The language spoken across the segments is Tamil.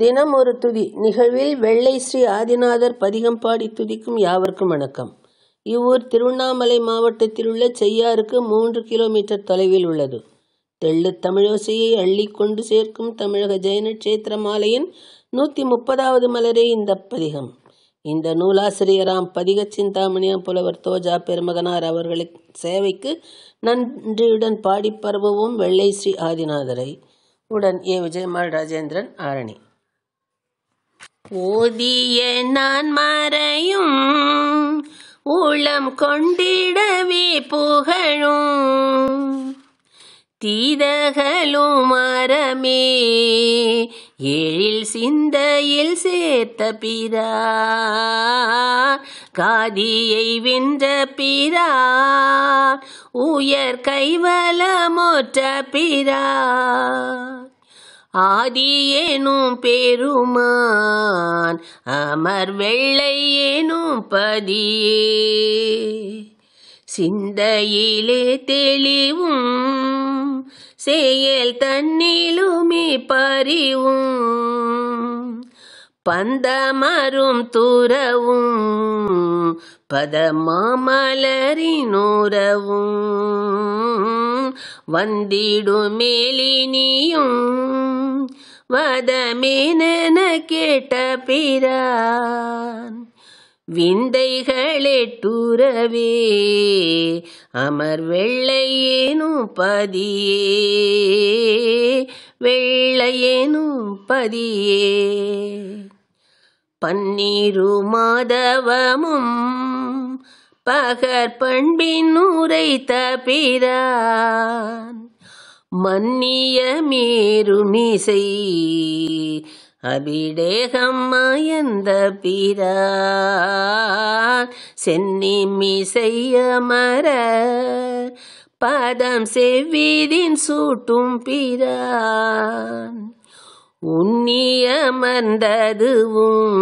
தினம் ஒரு துதி நிகழ்வில் வெள்ளை ஸ்ரீ ஆதிநாதர் பதிகம் பாடி துதிக்கும் யாவருக்கும் வணக்கம் இவ்வூர் திருவண்ணாமலை மாவட்டத்தில் உள்ள செய்யாருக்கு மூன்று கிலோமீட்டர் தொலைவில் உள்ளது தெள்ளு தமிழோசையை அள்ளி கொண்டு சேர்க்கும் தமிழக ஜெயனக்ஷேத்திர மாலையின் நூற்றி முப்பதாவது மலரே இந்த பதிகம் இந்த நூலாசிரியராம் பதிக சிந்தாமணியம் புலவர் தோஜா பெருமகனார் அவர்களின் சேவைக்கு நன்றியுடன் பாடி பரவுவோம் வெள்ளை ஸ்ரீ ஆதிநாதரை உடன் ஏ விஜயமால் ராஜேந்திரன் ஆரணி ஓதிய நான் மறையும் உளம் கொண்டிடவே புகழும் தீதகலும் மரமே எழில் சிந்தையில் சேர்த்த பிரா காதியை வென்ற பிரா உயர் கைவலமோற்ற பிரா ஆதி ஏனும் பெருமான் அமர் வெள்ளை ஏனும் பதியே சிந்தையிலே தெளிவும் செயல் தன்னிலுமே பறிவும் பந்தமரும் துறவும் பதமாமலரினுறவும் வந்திடும் மேலினியும் வதமேன கேட்ட பிரான் விந்தைகளே விந்தைகளெட்டுறவே அமர் வெள்ளையேனும் பதியே வெள்ளையேனும் பதியே பன்னீரு மாதவமும் பகற்பண்பின் உரைத்த பிரான் மன்னிய மேருமிசை அபிடேகம்மயந்த பிரான் சென்னிமிசையமர பதம் செவ்விதின் சூட்டும் பிரான் உன்னியமர்ந்ததுவும்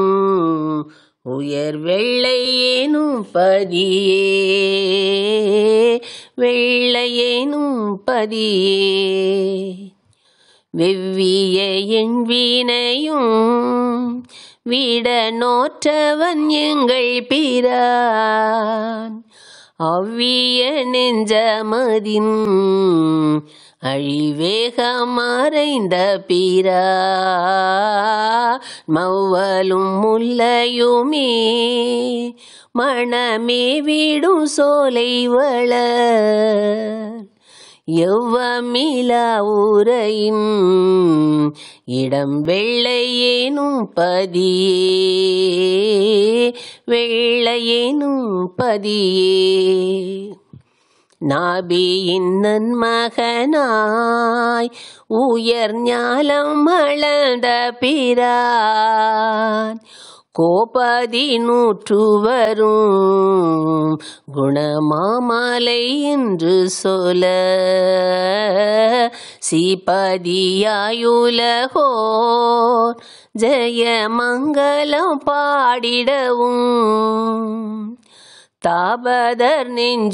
உயர் வெள்ளையேனும் பதியே வெள்ளையேனும் பதியே வெவ்விய என் வீணையும் விட நோற்றவன் எங்கள் பிரான் அவ்விய நெஞ்ச மதின் அழிவேக மறைந்த பிரா மவ்வலும் முல்லையுமே மணமே வீடும் சோலை வள எவ்வமிலா ஊரையும் இடம் வெள்ளையேனும் பதியே வெள்ளையேனும் பதியே நாபியின் மகனாய் உயர் ஞாலம் மலர்ந்த பிரான் கோபாதி நூற்று வரும் குணமாமலை என்று சொல சீபதியாயுலகோர் ஜெய மங்களம் பாடிடவும் தாபதர் நெஞ்சுகவும்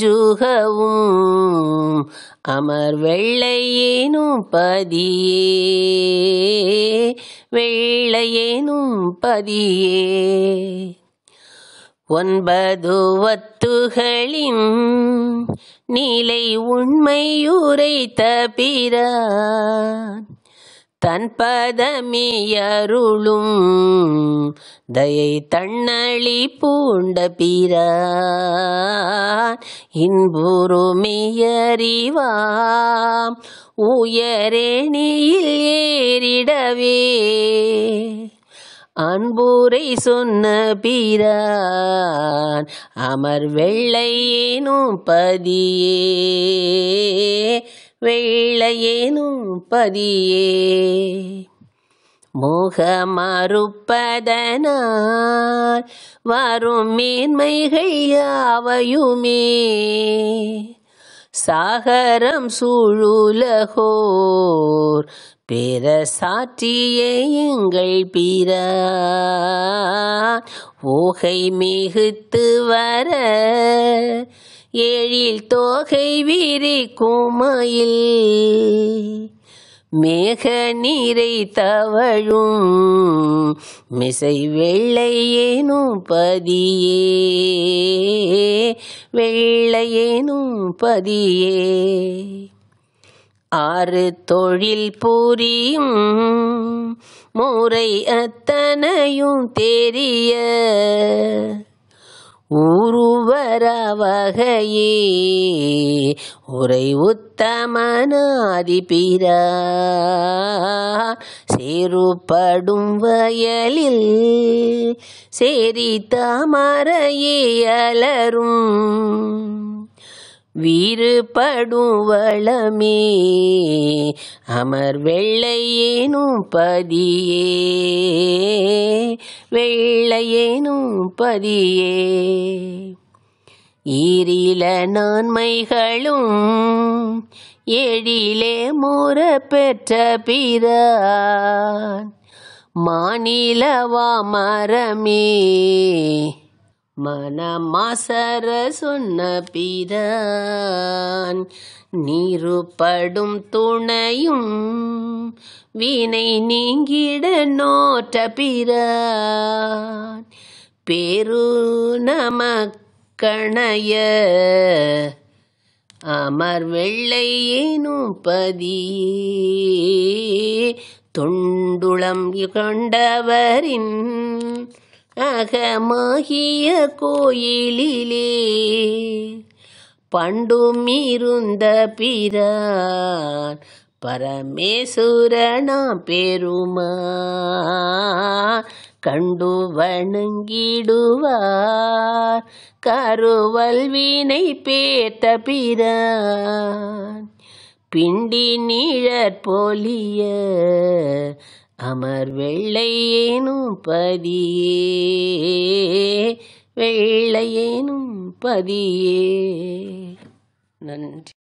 அமர் வெள்ளையேனும் பதியே வெள்ளையேனும் பதியே ஒன்பது வத்துகளின் நீலை உண்மையுரை பிறான் தன் பதமியருளும் தயை தன்னழி பூண்ட பிறார் இன்புருமியறிவாம் உயரேணியில் ஏறிடவே அன்பூரை சொன்ன பீரான் அமர் வெள்ளையேனும் பதியே வெள்ளையேனும் பதியே முகமறுப்பதனால் வரும் மேன்மைகள் யாவையுமே சாகரம் சூழுலகோர் பிற சாற்றிய எங்கள் பிற ஓகை மிகுத்து வர ஏழில் தோகை வீரி கோமையில் மேக நீரை தவழும் மிசை வெள்ளையேனும் பதியே வெள்ளையேனும் பதியே ஆறு தொழில் பூரியும் மூரை அத்தனையும் தெரிய உரை உத்தமனாதி பிறா சேருப்படும் வயலில் சேரி தாமரையலரும் வீறுபடும் வளமே அமர் வெள்ளையேனும் பதியே வெள்ளையேனும் பதியே ஈரில நான்மைகளும் எழிலே மூற பெற்ற பிறான் மாநிலவா மரமே மனமாசர சொன்ன பிதான் நீருப்படும் துணையும் வீணை நீங்கிட நோற்ற பிறான் பேரு நமக்கணைய அமர் வெள்ளையேனும் பதி தொண்டுளம் கொண்டவரின் அகமாகிய கோயிலிலே பண்டும் இருந்த பிரான் பரமேஸ்வரனா பெருமா கண்டு வணங்கிடுவார் கருவல் வினை பேத்த பிரான் பிண்டி நீழற் போலிய அமர் வெள்ளை ஏனும் பதியே வெள்ளை ஏனும் பதியே நன்றி